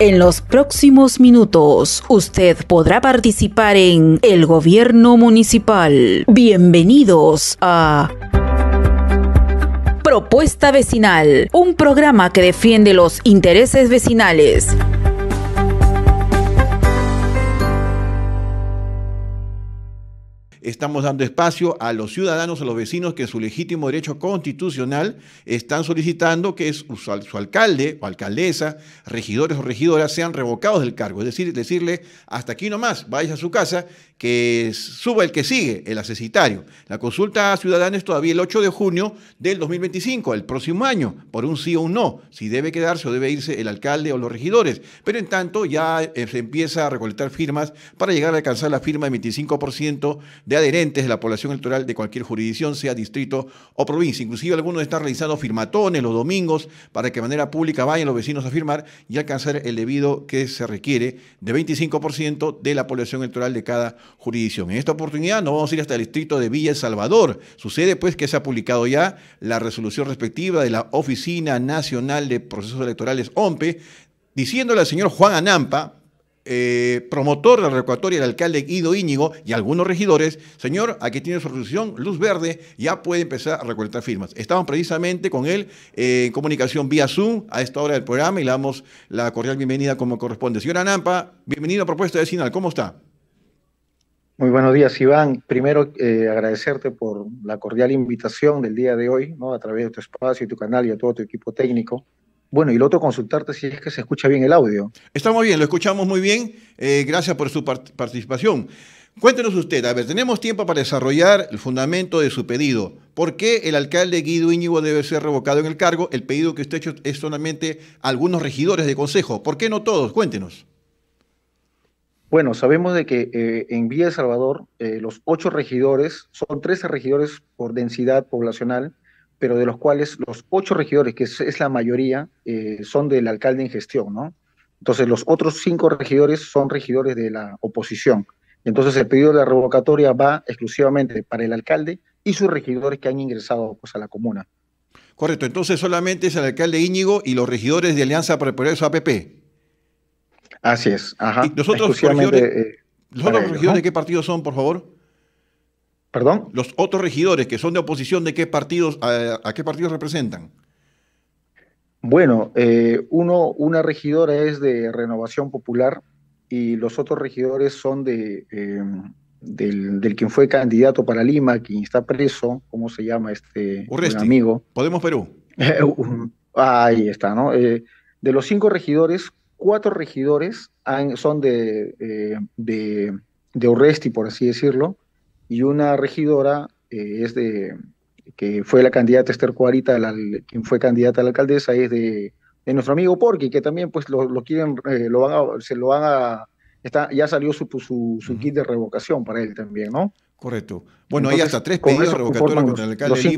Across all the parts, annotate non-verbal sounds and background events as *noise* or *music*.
En los próximos minutos usted podrá participar en el gobierno municipal. Bienvenidos a Propuesta Vecinal, un programa que defiende los intereses vecinales. estamos dando espacio a los ciudadanos, a los vecinos que en su legítimo derecho constitucional están solicitando que su, su alcalde o alcaldesa, regidores o regidoras sean revocados del cargo. Es decir, decirle, hasta aquí nomás, vaya a su casa que suba el que sigue, el asesitario. La consulta ciudadana es todavía el 8 de junio del 2025, el próximo año, por un sí o un no, si debe quedarse o debe irse el alcalde o los regidores. Pero en tanto ya eh, se empieza a recolectar firmas para llegar a alcanzar la firma del 25% de adherentes de la población electoral de cualquier jurisdicción, sea distrito o provincia. Inclusive algunos están realizando firmatones los domingos para que de manera pública vayan los vecinos a firmar y alcanzar el debido que se requiere de 25% de la población electoral de cada jurisdicción. En esta oportunidad nos vamos a ir hasta el distrito de Villa El Salvador. Sucede pues que se ha publicado ya la resolución respectiva de la Oficina Nacional de Procesos Electorales, OMPE, diciéndole al señor Juan Anampa, eh, promotor de la recuatoria del alcalde Guido Íñigo y algunos regidores, señor, aquí tiene su resolución, luz verde, ya puede empezar a recolectar firmas. Estamos precisamente con él en comunicación vía Zoom a esta hora del programa y le damos la cordial bienvenida como corresponde. Señor Anampa, bienvenido a Propuesta de Sinal, ¿cómo está? Muy buenos días, Iván. Primero, eh, agradecerte por la cordial invitación del día de hoy, ¿no? a través de tu espacio y tu canal y a todo tu equipo técnico. Bueno, y lo otro, consultarte si es que se escucha bien el audio. Estamos bien, lo escuchamos muy bien. Eh, gracias por su participación. Cuéntenos usted, a ver, tenemos tiempo para desarrollar el fundamento de su pedido. ¿Por qué el alcalde Guido Íñigo debe ser revocado en el cargo? El pedido que usted ha hecho es solamente a algunos regidores de consejo. ¿Por qué no todos? Cuéntenos. Bueno, sabemos de que eh, en Villa de Salvador eh, los ocho regidores son 13 regidores por densidad poblacional, pero de los cuales los ocho regidores, que es, la mayoría, eh, son del alcalde en gestión, ¿no? Entonces los otros cinco regidores son regidores de la oposición. Entonces el pedido de la revocatoria va exclusivamente para el alcalde y sus regidores que han ingresado pues, a la comuna. Correcto, entonces solamente es el alcalde Íñigo y los regidores de Alianza para el Progreso APP. Así es. Ajá. los otros eh, regidores, de qué partido son, por favor? ¿Perdón? Los otros regidores que son de oposición, ¿de qué partidos, a, qué partidos representan? Bueno, eh, uno, una regidora es de Renovación Popular y los otros regidores son de, eh, del, quien fue candidato para Lima, quien está preso, ¿cómo se llama este amigo? Podemos Perú. *laughs* Ahí está, ¿no? de los cinco regidores, cuatro regidores son de, eh, de, de por así decirlo, y una regidora eh, es de que fue la candidata Esther Cuarita, quien fue candidata a la alcaldesa, es de, de nuestro amigo Porqui, que también pues lo, quieren, eh, lo van se lo van a, está, ya salió su, su, su kit de revocación para él también, ¿no? Correcto. Bueno, hay hasta tres pedidos de revocatoria contra el alcalde de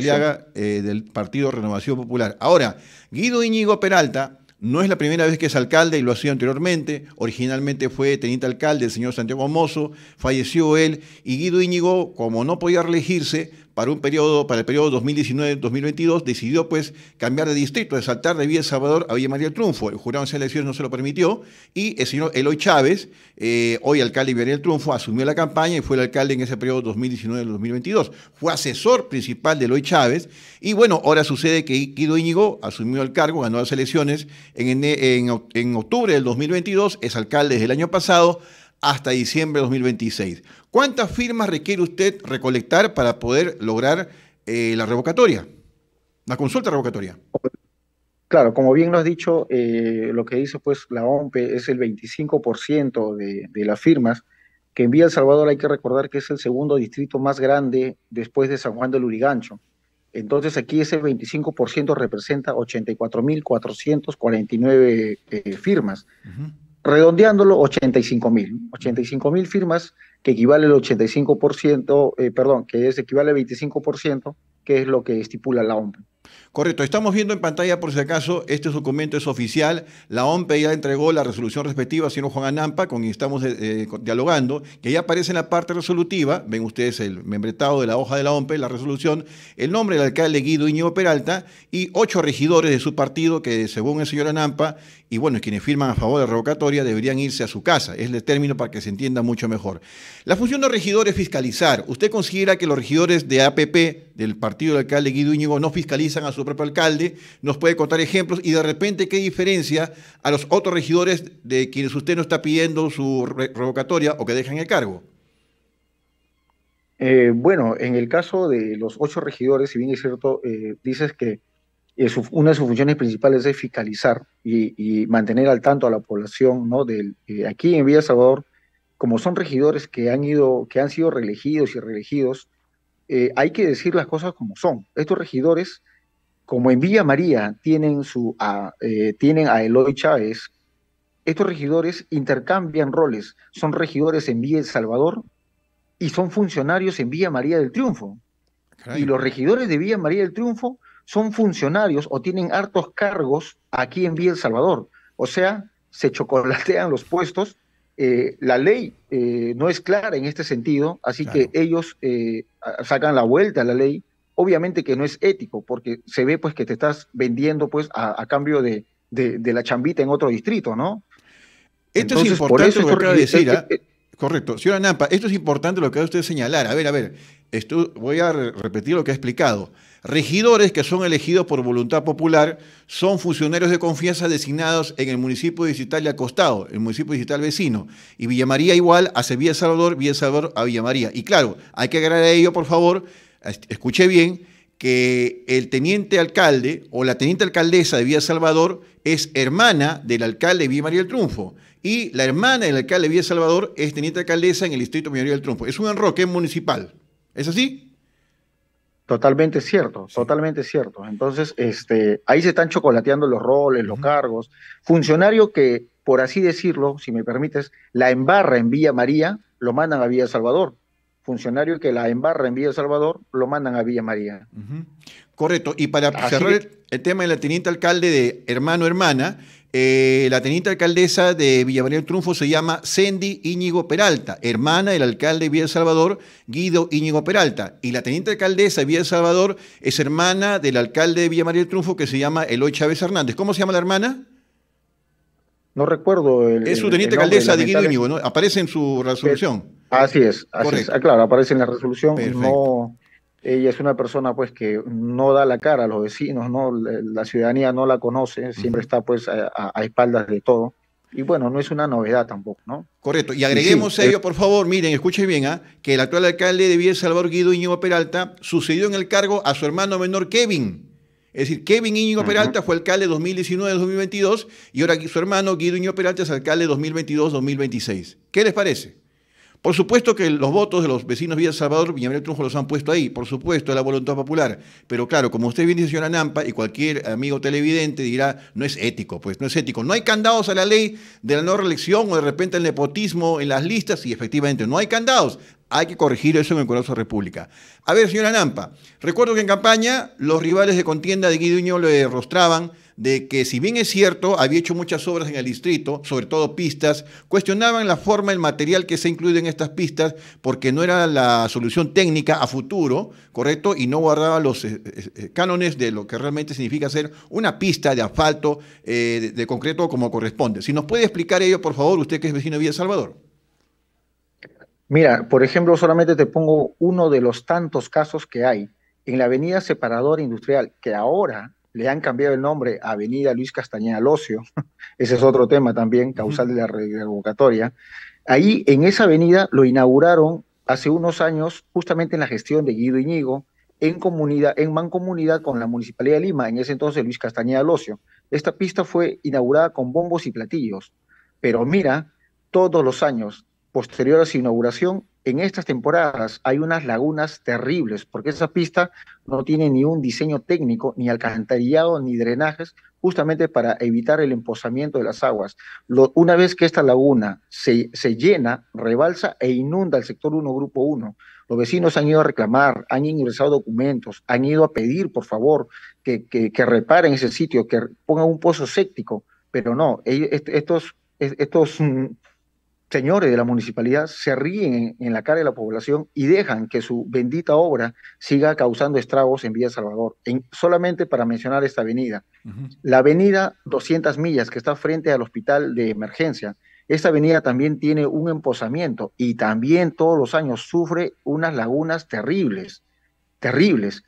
Lima, eh, del Partido Renovación Popular. Ahora, Guido Íñigo Peralta no es la primera vez que es alcalde y lo ha sido anteriormente. Originalmente fue teniente alcalde el señor Santiago Mozo, falleció él y Guido Íñigo, como no podía reelegirse, para, un periodo, para el periodo 2019-2022 decidió pues cambiar de distrito, de saltar de Villa Salvador a Villa María del Triunfo. El jurado en elecciones no se lo permitió y el señor Eloy Chávez, eh, hoy alcalde de Villa María del Triunfo, asumió la campaña y fue el alcalde en ese periodo 2019-2022. Fue asesor principal de Eloy Chávez y bueno, ahora sucede que Guido Íñigo asumió el cargo, ganó las elecciones en, en, en octubre del 2022, es alcalde desde el año pasado, hasta diciembre de 2026. ¿Cuántas firmas requiere usted recolectar para poder lograr eh, la revocatoria? La consulta revocatoria. Claro, como bien lo has dicho, eh, lo que dice pues la OMP es el 25% de, de las firmas que envía El Salvador, hay que recordar que es el segundo distrito más grande después de San Juan del Urigancho. Entonces aquí ese 25% representa 84.449 eh, firmas redondeándolo, 85 mil. 85 mil firmas, que equivale al 85%, eh, perdón, que es equivale al 25%, que es lo que estipula la OMP. Correcto, estamos viendo en pantalla por si acaso, este documento es oficial, la OMP ya entregó la resolución respectiva, sino Juan Anampa, con quien estamos eh, eh, dialogando, que ya aparece en la parte resolutiva, ven ustedes el membretado de la hoja de la OMP, la resolución, el nombre del alcalde Guido Íñigo Peralta y ocho regidores de su partido que según el señor Anampa y bueno, quienes firman a favor de la revocatoria deberían irse a su casa, es el término para que se entienda mucho mejor. La función de regidores es fiscalizar. ¿Usted considera que los regidores de APP, del partido del alcalde Guido Íñigo, no fiscalizan a su propio alcalde? ¿Nos puede contar ejemplos? Y de repente, ¿qué diferencia a los otros regidores de quienes usted no está pidiendo su revocatoria o que dejan el cargo? Eh, bueno, en el caso de los ocho regidores, si bien es cierto, eh, dices que una de sus funciones principales es fiscalizar y, mantener al tanto a la población, ¿no? Del, eh, aquí en Villa Salvador, como son regidores que han, ido, que han sido reelegidos y reelegidos, eh, hay que decir las cosas como son. Estos regidores, como en Villa María tienen, su, a, eh, tienen a Eloy Chávez, estos regidores intercambian roles. Son regidores en Villa El Salvador y son funcionarios en Villa María del Triunfo. Y los regidores de Villa María del Triunfo son funcionarios o tienen hartos cargos aquí en Vía El Salvador. O sea, se chocolatean los puestos. Eh, la ley eh, no es clara en este sentido, así que ellos eh, sacan la vuelta a la ley. Obviamente que no es ético, porque se ve pues que te estás vendiendo pues a, cambio de, la chambita en otro distrito, ¿no? Esto es importante por que decir. ¿ah? Correcto. Señora Nampa, esto es importante lo que usted señalar. A ver, a ver, esto, voy a repetir lo que ha explicado. Regidores que son elegidos por voluntad popular son funcionarios de confianza designados en el municipio digital de Acostado, el municipio digital vecino. Y Villamaría igual hace Villa Salvador, Villa Salvador a Villamaría. Y claro, hay que agregar a ello, por favor, escuche bien, que el teniente alcalde o la teniente alcaldesa de Villa Salvador es hermana del alcalde de Villa María del Triunfo y la hermana del alcalde de Villa Salvador es teniente alcaldesa en el distrito María del Triunfo. Es un enroque municipal. ¿Es así? Totalmente cierto, totalmente cierto. Entonces, este, ahí se están chocolateando los roles, los cargos. Funcionario que, por así decirlo, si me permites, la embarra en Villa María, lo mandan a Villa Salvador funcionario que la embarra en Villa Salvador, lo mandan a Villa María. Correcto. Y para cerrar el tema de la teniente alcalde de hermano hermana, eh, la teniente alcaldesa de Villa María del Triunfo se llama Cendi Íñigo Peralta, hermana del alcalde de Villa Salvador, Guido Íñigo Peralta. Y la teniente alcaldesa de Villa Salvador es hermana del alcalde de Villa María del Triunfo que se llama Eloy Chávez Hernández. ¿Cómo se llama la hermana? No recuerdo el. Es su teniente alcaldesa de Guido Íñigo, ¿no? Aparece en su resolución. Eh, así es, así es. Ah, claro, aparece en la resolución. No, ella es una persona pues que no da la cara a los vecinos, no la ciudadanía no la conoce, siempre está pues a, espaldas de todo. Y bueno, no es una novedad tampoco, ¿no? Correcto. Y agreguemos ello, por favor, miren, escuchen bien, ¿ah? que el actual alcalde de Villa Salvador Guido Íñigo Peralta sucedió en el cargo a su hermano menor Kevin es decir, Kevin Íñigo Peralta fue alcalde 2019-2022 y ahora su hermano Guido Íñigo Peralta es alcalde 2022-2026. ¿Qué les parece? Por supuesto que los votos de los vecinos Villa Salvador, Villanueva Trujo, los han puesto ahí, por supuesto, a la voluntad popular. Pero claro, como usted bien dice, señora Nampa, y cualquier amigo televidente dirá, no es ético, pues no es ético. No hay candados a la ley de la no reelección o de repente el nepotismo en las listas, y efectivamente no hay candados. Hay que corregir eso en el Corazón de República. A ver, señora Nampa, recuerdo que en campaña los rivales de contienda de Guiduño le rostraban de que si bien es cierto, había hecho muchas obras en el distrito, sobre todo pistas, cuestionaban la forma, el material que se incluye en estas pistas, porque no era la solución técnica a futuro, ¿correcto? Y no guardaba los eh, eh, eh, cánones de lo que realmente significa ser una pista de asfalto de, de concreto como corresponde. Si nos puede explicar ello, por favor, usted que es vecino de Villa Salvador. Mira, por ejemplo, solamente te pongo uno de los tantos casos que hay. En la avenida separadora Industrial, que ahora le han cambiado el nombre a Avenida Luis Castañeda Locio, *laughs* ese es otro tema también, causal de la revocatoria. Ahí, en esa avenida, lo inauguraron hace unos años, justamente en la gestión de Guido Iñigo, en, en mancomunidad con la Municipalidad de Lima, en ese entonces Luis Castañeda Locio. Esta pista fue inaugurada con bombos y platillos, pero mira, todos los años posterior a su inauguración, en estas temporadas hay unas lagunas terribles, porque esa pista no tiene ni un diseño técnico, ni alcantarillado, ni drenajes, justamente para evitar el empozamiento de las aguas. una vez que esta laguna se, se llena, rebalsa e inunda el sector 1, grupo 1. Los vecinos han ido a reclamar, han ingresado documentos, han ido a pedir, por favor, que, que, que reparen ese sitio, que pongan un pozo séptico, pero no, e, estos, estos mm, señores de la municipalidad se ríen en, la cara de la población y dejan que su bendita obra siga causando estragos en Villa Salvador. solamente para mencionar esta avenida, la avenida 200 millas que está frente al hospital de emergencia, esta avenida también tiene un emposamiento y también todos los años sufre unas lagunas terribles, terribles.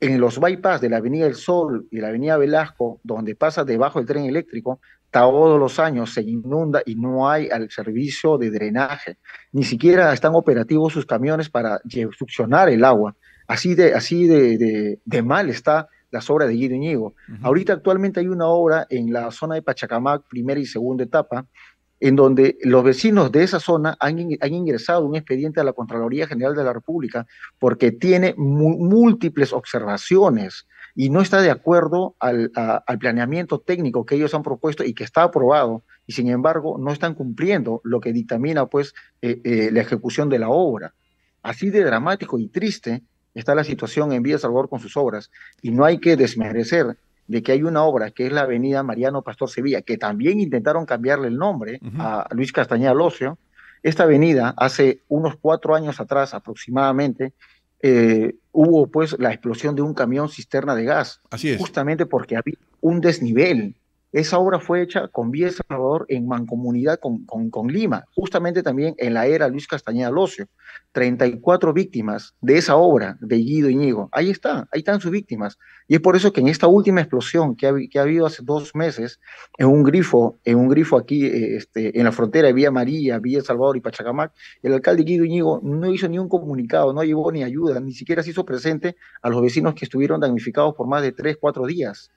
En los bypass de la Avenida El Sol y la Avenida Velasco, donde pasa debajo del tren eléctrico, todos los años se inunda y no hay al servicio de drenaje. Ni siquiera están operativos sus camiones para succionar el agua. Así de, así de, de, mal está la obras de Guido Ñigo. Ahorita actualmente hay una obra en la zona de Pachacamac, primera y segunda etapa, en donde los vecinos de esa zona han, han, ingresado un expediente a la Contraloría General de la República porque tiene múltiples observaciones y no está de acuerdo al, planeamiento técnico que ellos han propuesto y que está aprobado, y sin embargo no están cumpliendo lo que dictamina pues eh, eh, la ejecución de la obra. Así de dramático y triste está la situación en Villa Salvador con sus obras, y no hay que desmerecer de que hay una obra que es la avenida Mariano Pastor Sevilla, que también intentaron cambiarle el nombre a Luis Castañeda Locio. Esta avenida hace unos cuatro años atrás aproximadamente eh, hubo pues la explosión de un camión cisterna de gas. Así Justamente porque había un desnivel. Esa obra fue hecha con El Salvador en mancomunidad con, con, Lima, justamente también en la era Luis Castañeda Locio. 34 víctimas de esa obra de Guido Iñigo. Ahí está, ahí están sus víctimas. Y es por eso que en esta última explosión que ha, habido hace dos meses en un grifo, en un grifo aquí eh, este, en la frontera de Vía María, Villa Salvador y Pachacamac, el alcalde Guido Iñigo no hizo ni un comunicado, no llevó ni ayuda, ni siquiera se hizo presente a los vecinos que estuvieron damnificados por más de tres, cuatro días.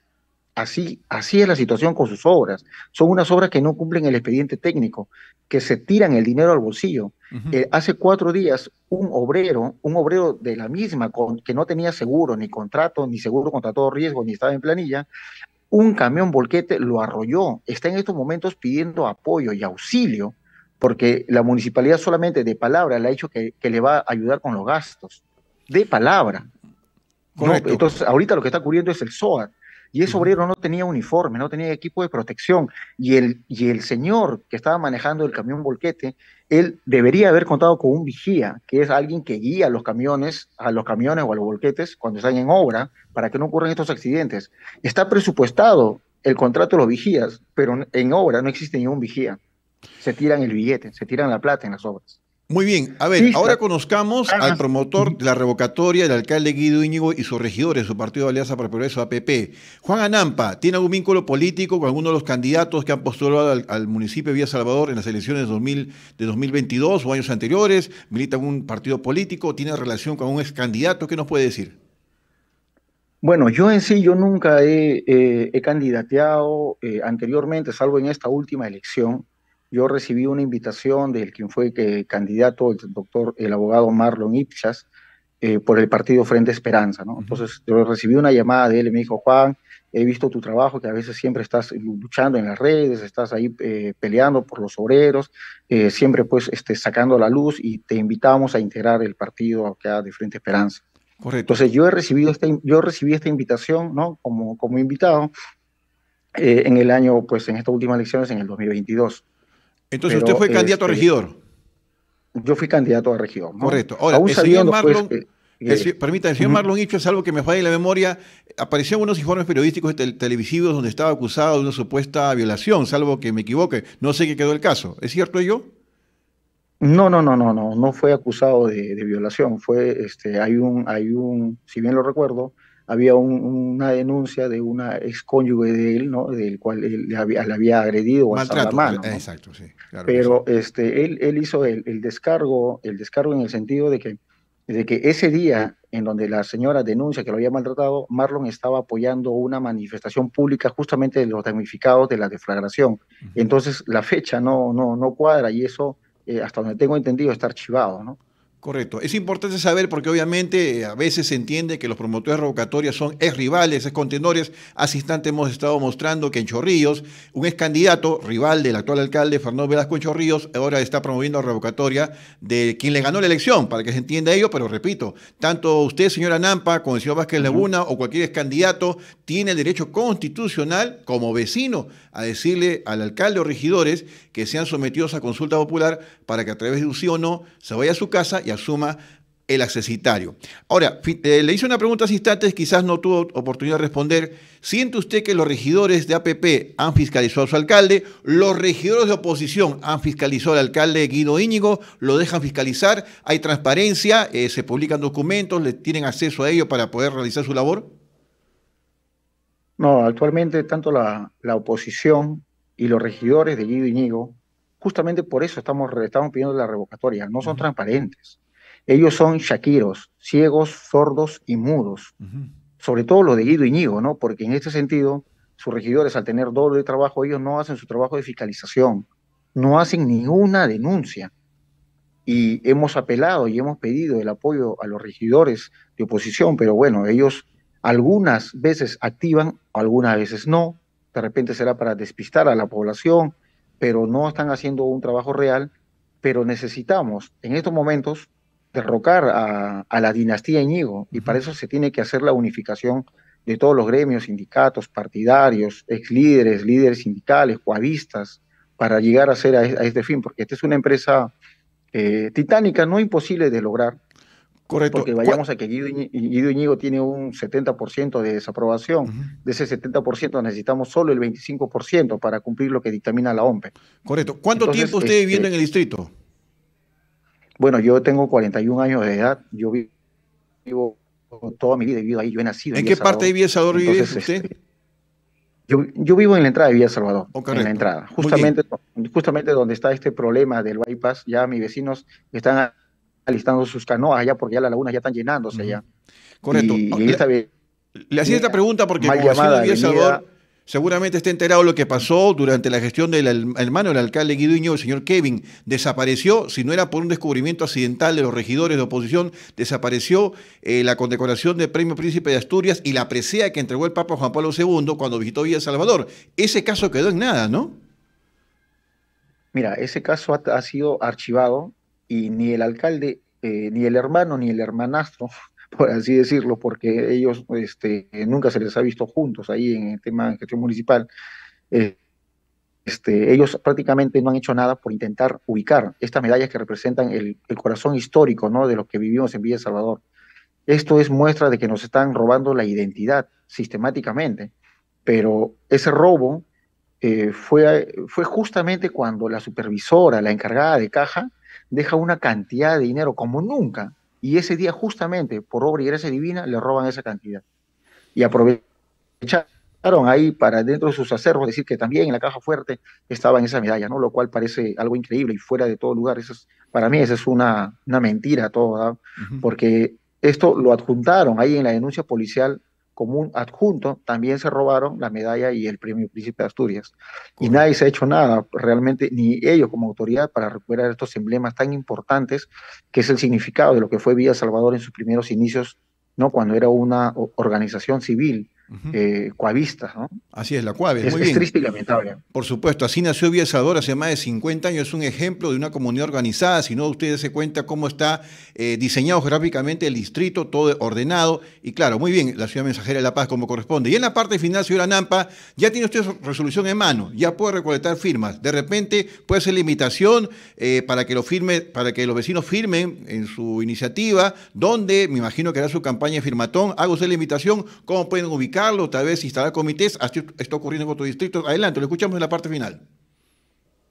Así, así es la situación con sus obras. Son unas obras que no cumplen el expediente técnico, que se tiran el dinero al bolsillo. Eh, hace cuatro días, un obrero, un obrero de la misma, que no tenía seguro, ni contrato, ni seguro contra todo riesgo, ni estaba en planilla, un camión volquete lo arrolló. Está en estos momentos pidiendo apoyo y auxilio, porque la municipalidad solamente de palabra le ha dicho que, le va a ayudar con los gastos. De palabra. entonces, ahorita lo que está ocurriendo es el SOAT y ese obrero no tenía uniforme, no tenía equipo de protección, y el, y el señor que estaba manejando el camión volquete, él debería haber contado con un vigía, que es alguien que guía los camiones, a los camiones o a los volquetes cuando están en obra, para que no ocurran estos accidentes. Está presupuestado el contrato de los vigías, pero en obra no existe un vigía. Se tiran el billete, se tiran la plata en las obras. Muy bien, a ver, ahora conozcamos al promotor de la revocatoria, el alcalde Guido Íñigo y sus regidores, su partido de Alianza para el Progreso, APP. Juan Anampa, ¿tiene algún vínculo político con alguno de los candidatos que han postulado al, municipio de Villa Salvador en las elecciones de, 2022 o años anteriores? ¿Milita en un partido político? ¿Tiene relación con un ex candidato? ¿Qué nos puede decir? Bueno, yo en sí, yo nunca he, eh, candidateado eh, anteriormente, salvo en esta última elección yo recibí una invitación del quien fue que eh, candidato, el doctor, el abogado Marlon Ipsas, eh, por el partido Frente Esperanza, ¿no? Entonces yo recibí una llamada de él y me dijo, Juan, he visto tu trabajo, que a veces siempre estás luchando en las redes, estás ahí eh, peleando por los obreros, siempre pues este, sacando la luz y te invitamos a integrar el partido acá de Frente Esperanza. Correcto. Entonces yo he recibido este yo recibí esta invitación, ¿no? Como, como invitado en el año, pues en estas últimas elecciones, en el 2022. Entonces usted fue candidato a este, regidor. Yo fui candidato a regidor. Correcto. Ahora, el señor pues, Marlon, eh, permítame, el, señor Marlon Hicho, algo que me en la memoria, apareció en unos informes periodísticos televisivos donde estaba acusado de una supuesta violación, salvo que me equivoque. No sé qué quedó el caso. ¿Es cierto ello? No, no, no, no, no, no fue acusado de, de violación. Fue, este, hay un, hay un, si bien lo recuerdo, había una denuncia de una excónyuge de él, ¿no? Del cual él le había, agredido o maltratado, la eh, Exacto, sí. Pero este, él, hizo el, descargo, el descargo en el sentido de que, de que ese día en donde la señora denuncia que lo había maltratado, Marlon estaba apoyando una manifestación pública justamente de los damnificados de la deflagración. Entonces la fecha no, no, no cuadra y eso, eh, hasta donde tengo entendido, está archivado, ¿no? Correcto. Es importante saber porque obviamente eh, a veces se entiende que los promotores revocatorias son ex rivales, ex contendores. Hace instante hemos estado mostrando que en Chorrillos, un ex candidato, rival del actual alcalde Fernando Velasco en Chorrillos, ahora está promoviendo revocatoria de quien le ganó la elección, para que se entienda ello, pero repito, tanto usted, señora Nampa, como el señor Vázquez Laguna o cualquier ex candidato, tiene el derecho constitucional como vecino a decirle al alcalde o regidores que sean sometidos a consulta popular para que a través de un sí o no se vaya a su casa y asuma el accesitario. Ahora, eh, le hice una pregunta hace instantes, quizás no tuvo oportunidad de responder. ¿Siente usted que los regidores de APP han fiscalizado a su alcalde? ¿Los regidores de oposición han fiscalizado al alcalde Guido Íñigo? ¿Lo dejan fiscalizar? ¿Hay transparencia? Eh, ¿Se publican documentos? ¿Le tienen acceso a ello para poder realizar su labor? No, actualmente tanto la, la oposición y los regidores de Guido Íñigo justamente por eso estamos, estamos pidiendo la revocatoria, no son transparentes. Ellos son shakiros, ciegos, sordos y mudos, sobre todo lo de Guido Iñigo, ¿no? Porque en este sentido, sus regidores al tener doble trabajo, ellos no hacen su trabajo de fiscalización, no hacen ninguna denuncia. Y hemos apelado y hemos pedido el apoyo a los regidores de oposición, pero bueno, ellos algunas veces activan, algunas veces no, de repente será para despistar a la población, pero no están haciendo un trabajo real, pero necesitamos en estos momentos derrocar a, la dinastía Íñigo y para eso se tiene que hacer la unificación de todos los gremios, sindicatos, partidarios, ex líderes, líderes sindicales, cuavistas, para llegar a hacer a, este fin, porque esta es una empresa eh, titánica, no imposible de lograr, Correcto. Porque vayamos a que Guido, Guido Íñigo tiene un 70% de desaprobación. De ese 70% necesitamos solo el 25% para cumplir lo que dictamina la OMP. Correcto. ¿Cuánto tiempo usted este viviendo en el distrito? Bueno, yo tengo 41 años de edad. Yo vivo toda mi vida, vivido ahí. Yo he nacido en ¿En qué parte de Villa Salvador vive usted? Este, yo, vivo en la entrada de Villa Salvador, oh, en la entrada, justamente, justamente donde está este problema del bypass, ya mis vecinos están alistando sus canoas allá porque ya las lagunas ya están llenándose ya. Correcto. le, hacía esta pregunta porque como llamada, Salvador, seguramente está enterado lo que pasó durante la gestión del hermano del alcalde Guiduño, el señor Kevin. Desapareció, si no era por un descubrimiento accidental de los regidores de oposición, desapareció eh, la condecoración del Premio Príncipe de Asturias y la presea que entregó el Papa Juan Pablo II cuando visitó Villa Salvador. Ese caso quedó en nada, ¿no? Mira, ese caso ha sido archivado y ni el alcalde, eh, ni el hermano, ni el hermanastro, *laughs* por así decirlo, porque ellos este, nunca se les ha visto juntos ahí en el tema de gestión municipal. Eh, este, ellos prácticamente no han hecho nada por intentar ubicar estas medallas que representan el, corazón histórico ¿no? de los que vivimos en Villa Salvador. Esto es muestra de que nos están robando la identidad sistemáticamente, pero ese robo eh, fue, fue justamente cuando la supervisora, la encargada de caja, deja una cantidad de dinero como nunca. Y ese día, justamente, por obra y gracia divina, le roban esa cantidad. Y aprovecharon ahí para dentro de sus acervos decir que también en la caja fuerte estaban esa medalla ¿no? Lo cual parece algo increíble y fuera de todo lugar. Eso para mí, esa es una, mentira toda, porque esto lo adjuntaron ahí en la denuncia policial común adjunto también se robaron la medalla y el premio Príncipe de Asturias. Y nadie se ha hecho nada, realmente, ni ellos como autoridad, para recuperar estos emblemas tan importantes, que es el significado de lo que fue Villa Salvador en sus primeros inicios, ¿no? cuando era una organización civil eh, cuavistas, ¿no? Así es, la cuave. Es, muy bien. triste y Por supuesto, así nació Vía hace más de 50 años, es un ejemplo de una comunidad organizada, si no ustedes se cuenta cómo está eh, diseñado gráficamente el distrito, todo ordenado, y claro, muy bien, la ciudad mensajera de La Paz como corresponde. Y en la parte final, señora Nampa, ya tiene usted resolución en mano, ya puede recolectar firmas, de repente puede ser limitación eh, para que lo firme, para que los vecinos firmen en su iniciativa, donde me imagino que hará su campaña de firmatón, hago usted la invitación, cómo pueden ubicar Carlos, tal vez instalar comités, así está ocurriendo en otros distrito. Adelante, lo escuchamos en la parte final.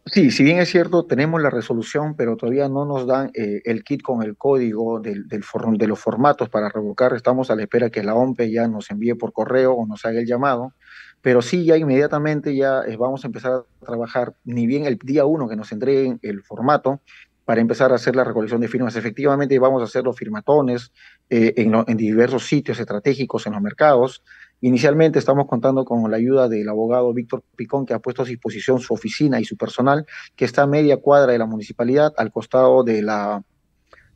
Sí, si bien es cierto, tenemos la resolución, pero todavía no nos dan eh, el kit con el código del, de los formatos para revocar. Estamos a la espera que la OMPE ya nos envíe por correo o nos haga el llamado. Pero sí, ya inmediatamente ya eh, vamos a empezar a trabajar, ni bien el día uno que nos entreguen el formato, para empezar a hacer la recolección de firmas. Efectivamente, vamos a hacer los firmatones eh, en, diversos sitios estratégicos en los mercados. Inicialmente estamos contando con la ayuda del abogado Víctor Picón, que ha puesto a disposición su oficina y su personal, que está a media cuadra de la municipalidad, al costado de la,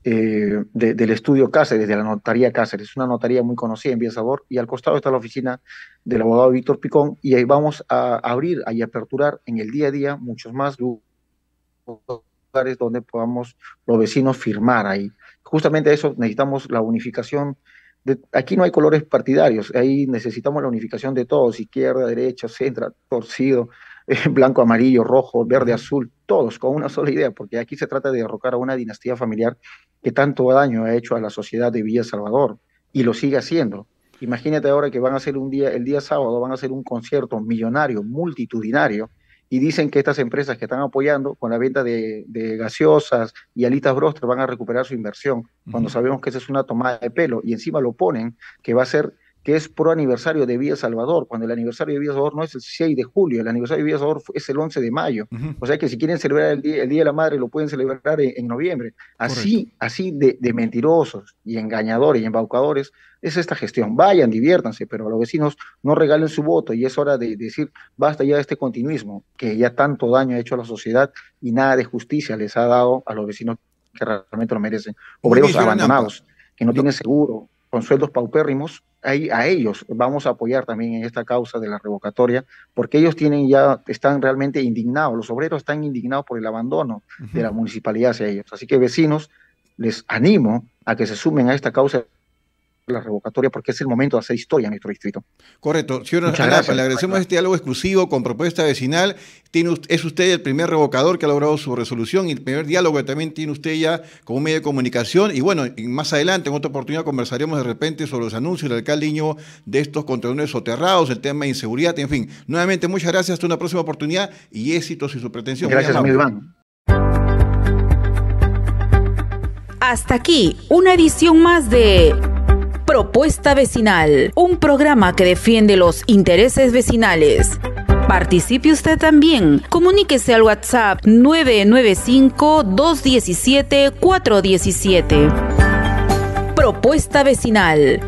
eh, del estudio Cáceres, de la notaría Cáceres. Es una notaría muy conocida en Vía Sabor y al costado está la oficina del abogado Víctor Picón y ahí vamos a abrir y aperturar en el día a día muchos más lugares donde podamos los vecinos firmar ahí. Justamente eso necesitamos la unificación aquí no hay colores partidarios, ahí necesitamos la unificación de todos, izquierda, derecha, centro, torcido, *laughs* eh, blanco, amarillo, rojo, verde, azul, todos con una sola idea, porque aquí se trata de derrocar a una dinastía familiar que tanto daño ha hecho a la sociedad de Villa Salvador y lo sigue haciendo. Imagínate ahora que van a hacer un día, el día sábado van a hacer un concierto millonario, multitudinario, y dicen que estas empresas que están apoyando con la venta de, gaseosas y alitas broster van a recuperar su inversión, cuando sabemos que esa es una tomada de pelo y encima lo ponen que va a ser que es pro aniversario de Villa Salvador, cuando el aniversario de Villa Salvador no es el 6 de julio, el aniversario de Villa Salvador es el 11 de mayo. O sea que si quieren celebrar el día, el día, de la Madre, lo pueden celebrar en, noviembre. Así, así de, mentirosos y engañadores y embaucadores es esta gestión. Vayan, diviértanse, pero a los vecinos no regalen su voto y es hora de, decir, basta ya de este continuismo que ya tanto daño ha hecho a la sociedad y nada de justicia les ha dado a los vecinos que realmente lo merecen. Obreros abandonados, que no tienen seguro, con sueldos paupérrimos, ahí, a ellos vamos a apoyar también en esta causa de la revocatoria, porque ellos tienen ya, están realmente indignados, los obreros están indignados por el abandono de la municipalidad hacia ellos. Así que vecinos, les animo a que se sumen a esta causa la revocatoria porque es el momento de hacer historia en nuestro distrito. Correcto. Señor Muchas le agradecemos este diálogo exclusivo con propuesta vecinal. Tiene, es usted el primer revocador que ha logrado su resolución y el primer diálogo que también tiene usted ya como medio de comunicación. Y bueno, más adelante, en otra oportunidad, conversaremos de repente sobre los anuncios del alcalde de estos contenedores soterrados, el tema de inseguridad, en fin. Nuevamente, muchas gracias. Hasta una próxima oportunidad y éxitos y su pretensión. Gracias, amigo Hasta aquí, una edición más de Propuesta Vecinal, un programa que defiende los intereses vecinales. Participe usted también. Comuníquese al WhatsApp 995-217-417. Propuesta Vecinal